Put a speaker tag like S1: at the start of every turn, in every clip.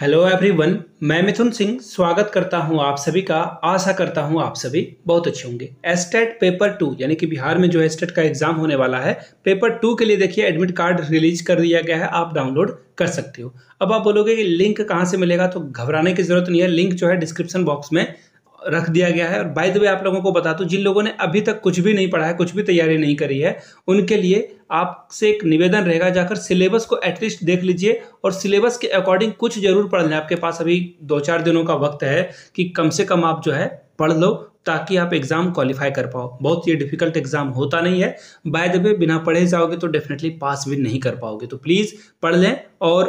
S1: hello everyone मैं मिथुन सिंह स्वागत करता हूं आप सभी का आशा करता हूं आप सभी बहुत अच्छे होंगे एस्टेट पेपर टू यानी कि बिहार में जो एस्टेट का एग्जाम होने वाला है पेपर टू के लिए देखिए एडमिट कार्ड रिलीज कर दिया गया है आप डाउनलोड कर सकते हो अब आप बोलोगे कि लिंक कहाँ से मिलेगा तो घबराने की जरूरत नहीं है लिंक जो है डिस्क्रिप्शन बॉक्स में रख दिया गया है और बाय द वे आप लोगों को बता दूं जिन लोगों ने अभी तक कुछ भी नहीं पढ़ा है कुछ भी तैयारी नहीं करी है उनके लिए आपसे एक निवेदन रहेगा जाकर सिलेबस को एटलीस्ट देख लीजिए और सिलेबस के अकॉर्डिंग कुछ जरूर पढ़ लें आपके पास अभी दो चार दिनों का वक्त है कि कम से कम आप जो है पढ़ लो ताकि आप एग्ज़ाम क्वालिफाई कर पाओ बहुत ये डिफिकल्ट एग्ज़ाम होता नहीं है बाय द वे बिना पढ़े जाओगे तो डेफिनेटली पास भी नहीं कर पाओगे तो प्लीज़ पढ़ लें और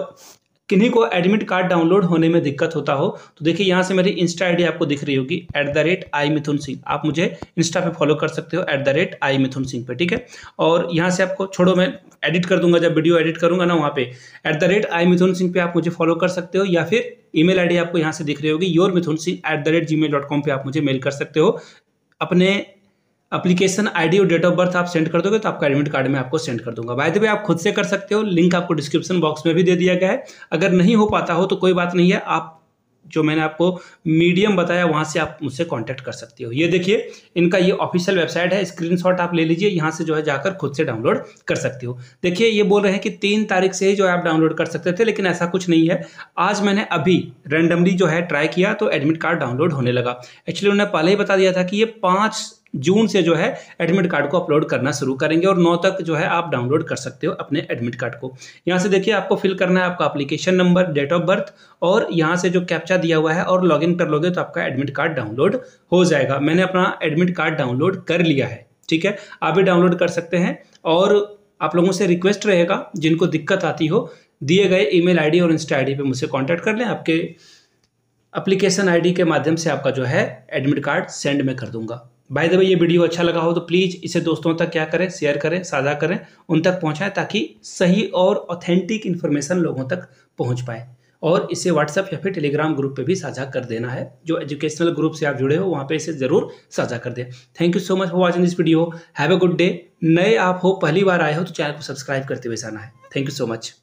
S1: किन्हीं को एडमिट कार्ड डाउनलोड होने में दिक्कत होता हो तो देखिए यहाँ से मेरी इंस्टा आईडी आपको दिख रही होगी at the rate I Mithun Singh आप मुझे इंस्टा पे फॉलो कर सकते हो at the rate I Mithun Singh पे ठीक है और यहाँ से आपको छोड़ो मैं एडिट कर दूंगा जब वीडियो एडिट करूंगा ना वहाँ पे at the rate I Mithun Singh पे आप मुझे फॉलो कर सकते हो या फिर ईमेल आईडी आपको यहाँ से दिख रही होगी your Mithun Singh at the rate Gmail dot com पर आप मुझे मेल कर सकते हो अपने अपलीकेशन आईडी और डेट ऑफ बर्थ आप सेंड कर दोगे तो आपका एडमिट कार्ड में आपको सेंड कर दूंगा बाय द वे आप खुद से कर सकते हो लिंक आपको डिस्क्रिप्शन बॉक्स में भी दे दिया गया है अगर नहीं हो पाता हो तो कोई बात नहीं है आप जो मैंने आपको मीडियम बताया वहाँ से आप मुझसे कांटेक्ट कर सकते हो ये देखिए इनका ये ऑफिशियल वेबसाइट है स्क्रीनशॉट आप ले लीजिए यहाँ से जो है जाकर खुद से डाउनलोड कर सकते हो देखिए ये बोल रहे हैं कि तीन तारीख से ही जो है आप डाउनलोड कर सकते थे लेकिन ऐसा कुछ नहीं है आज मैंने अभी रेंडमली जो है ट्राई किया तो एडमिट कार्ड डाउनलोड होने लगा एक्चुअली उन्होंने पहले ही बता दिया था कि ये पाँच जून से जो है एडमिट कार्ड को अपलोड करना शुरू करेंगे और नौ तक जो है आप डाउनलोड कर सकते हो अपने एडमिट कार्ड को यहाँ से देखिए आपको फिल करना है आपका application number date of birth और यहाँ से जो कैप्चा दिया हुआ है और लॉगिन कर लोगे तो आपका एडमिट कार्ड डाउनलोड हो जाएगा मैंने अपना एडमिट कार्ड डाउनलोड कर लिया है ठीक है आप भी डाउनलोड कर सकते हैं और आप लोगों से रिक्वेस्ट रहेगा जिनको दिक्कत आती हो दिए गए आई डी और इंस्टा डी पर मुझसे कॉन्टैक्ट कर लें आपके आई डी के माध्यम से आपका जो है एडमिट कार्ड सेंड में कर दूंगा बाय द वे ये वीडियो अच्छा लगा हो तो प्लीज़ इसे दोस्तों तक क्या करें शेयर करें साझा करें उन तक पहुंचाएं ताकि सही और ऑथेंटिक इन्फॉर्मेशन लोगों तक पहुंच पाए और इसे व्हाट्सएप या फिर टेलीग्राम ग्रुप पे भी साझा कर देना है जो एजुकेशनल ग्रुप से आप जुड़े हो वहाँ पे इसे ज़रूर साझा कर दें thank you so much for watching this video have a good day नए आप हो पहली बार आए हो तो चैनल को सब्सक्राइब करते हुए जाना है थैंक यू सो मच